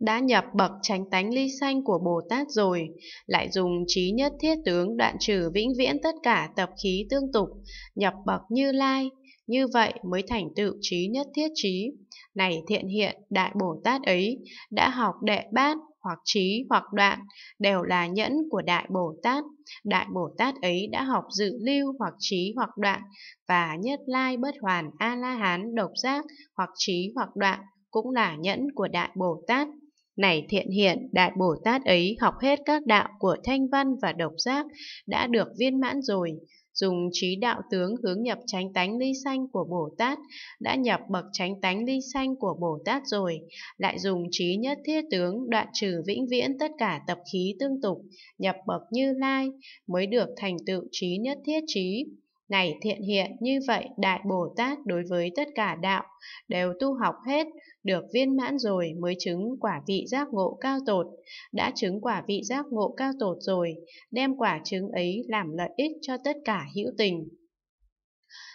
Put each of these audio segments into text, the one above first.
đã nhập bậc tránh tánh ly sanh của Bồ Tát rồi, lại dùng trí nhất thiết tướng đoạn trừ vĩnh viễn tất cả tập khí tương tục, nhập bậc như lai, như vậy mới thành tựu trí nhất thiết trí. Này thiện hiện, Đại Bồ Tát ấy đã học đệ bát hoặc trí hoặc đoạn đều là nhẫn của Đại Bồ Tát. Đại Bồ Tát ấy đã học dự lưu hoặc trí hoặc đoạn và nhất lai bất hoàn A-la-hán độc giác hoặc trí hoặc đoạn cũng là nhẫn của Đại Bồ Tát. Này thiện hiện, Đại Bồ Tát ấy học hết các đạo của thanh văn và độc giác, đã được viên mãn rồi. Dùng trí đạo tướng hướng nhập tránh tánh ly xanh của Bồ Tát, đã nhập bậc tránh tánh ly xanh của Bồ Tát rồi. Lại dùng trí nhất thiết tướng đoạn trừ vĩnh viễn tất cả tập khí tương tục, nhập bậc như lai, mới được thành tựu trí nhất thiết trí. Ngày thiện hiện như vậy Đại Bồ Tát đối với tất cả đạo đều tu học hết, được viên mãn rồi mới chứng quả vị giác ngộ cao tột. Đã chứng quả vị giác ngộ cao tột rồi, đem quả chứng ấy làm lợi ích cho tất cả hữu tình.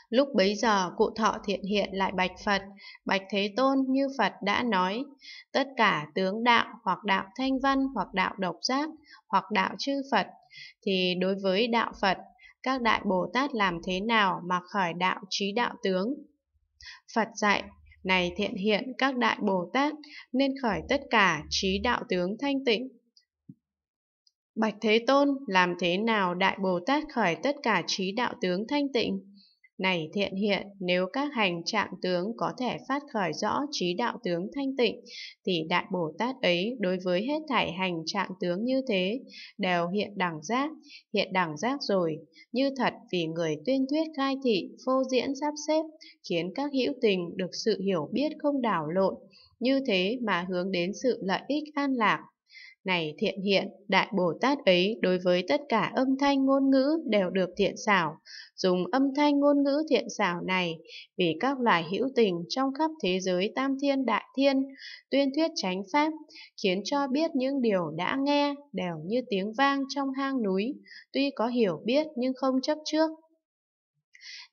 Lúc bấy giờ cụ thọ thiện hiện lại bạch Phật, bạch Thế Tôn như Phật đã nói, tất cả tướng đạo hoặc đạo thanh văn hoặc đạo độc giác hoặc đạo chư Phật, thì đối với đạo Phật các đại Bồ Tát làm thế nào mà khởi đạo trí đạo tướng. Phật dạy, này thiện hiện các đại Bồ Tát nên khởi tất cả trí đạo tướng thanh tịnh. Bạch Thế Tôn, làm thế nào Đại Bồ Tát khởi tất cả trí đạo tướng thanh tịnh? Này thiện hiện, nếu các hành trạng tướng có thể phát khởi rõ trí đạo tướng thanh tịnh, thì Đại Bồ Tát ấy đối với hết thảy hành trạng tướng như thế, đều hiện đẳng giác, hiện đẳng giác rồi, như thật vì người tuyên thuyết khai thị, phô diễn sắp xếp, khiến các hữu tình được sự hiểu biết không đảo lộn, như thế mà hướng đến sự lợi ích an lạc này thiện hiện, Đại Bồ Tát ấy đối với tất cả âm thanh ngôn ngữ đều được thiện xảo. Dùng âm thanh ngôn ngữ thiện xảo này, vì các loài hữu tình trong khắp thế giới tam thiên đại thiên, tuyên thuyết chánh pháp, khiến cho biết những điều đã nghe đều như tiếng vang trong hang núi, tuy có hiểu biết nhưng không chấp trước,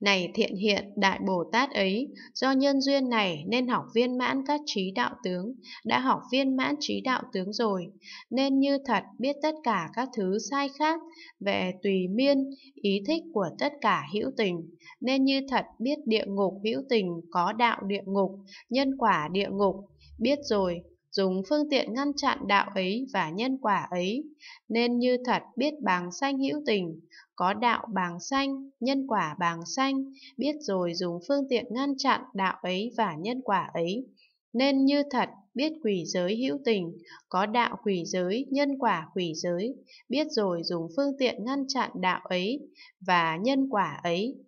này thiện hiện đại Bồ Tát ấy, do nhân duyên này nên học viên mãn các trí đạo tướng, đã học viên mãn trí đạo tướng rồi, nên như thật biết tất cả các thứ sai khác về tùy miên, ý thích của tất cả hữu tình, nên như thật biết địa ngục hữu tình có đạo địa ngục, nhân quả địa ngục, biết rồi dùng phương tiện ngăn chặn đạo ấy và nhân quả ấy, nên như thật biết bàng sanh hữu tình, có đạo bàng sanh, nhân quả bàng sanh, biết rồi dùng phương tiện ngăn chặn đạo ấy và nhân quả ấy, nên như thật biết quỷ giới hữu tình, có đạo quỷ giới, nhân quả quỷ giới, biết rồi dùng phương tiện ngăn chặn đạo ấy và nhân quả ấy,